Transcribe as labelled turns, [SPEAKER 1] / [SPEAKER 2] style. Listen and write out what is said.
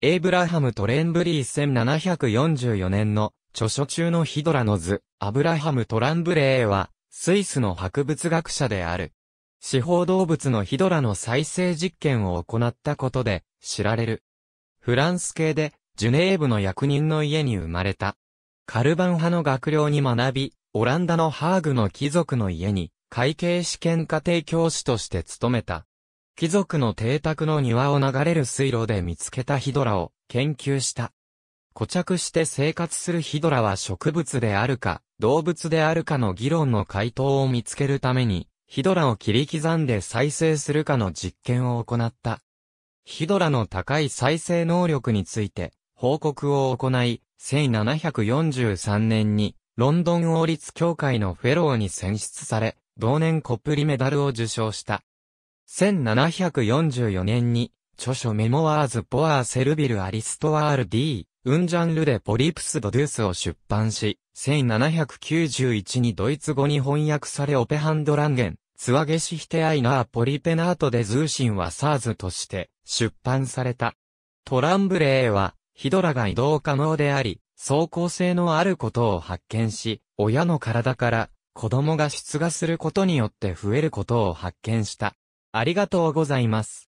[SPEAKER 1] エイブラハム・トレンブリー1744年の著書中のヒドラの図、アブラハム・トランブレーは、スイスの博物学者である。四方動物のヒドラの再生実験を行ったことで知られる。フランス系でジュネーブの役人の家に生まれた。カルバン派の学寮に学び、オランダのハーグの貴族の家に会計試験家庭教師として勤めた。貴族の邸宅の庭を流れる水路で見つけたヒドラを研究した。固着して生活するヒドラは植物であるか、動物であるかの議論の回答を見つけるために、ヒドラを切り刻んで再生するかの実験を行った。ヒドラの高い再生能力について、報告を行い、1743年に、ロンドン王立協会のフェローに選出され、同年コップリメダルを受賞した。1744年に、著書メモワーズ・ポアー・セルビル・アリストワール・ディー、ウンジャンルでポリプス・ド・デュースを出版し、1791にドイツ語に翻訳されオペハンドランゲン、ツワゲシヒテアイナー・ポリペナートデ・ズーシンはサーズとして出版された。トランブレーは、ヒドラが移動可能であり、走行性のあることを発見し、親の体から子供が出荷することによって増えることを発見した。ありがとうございます。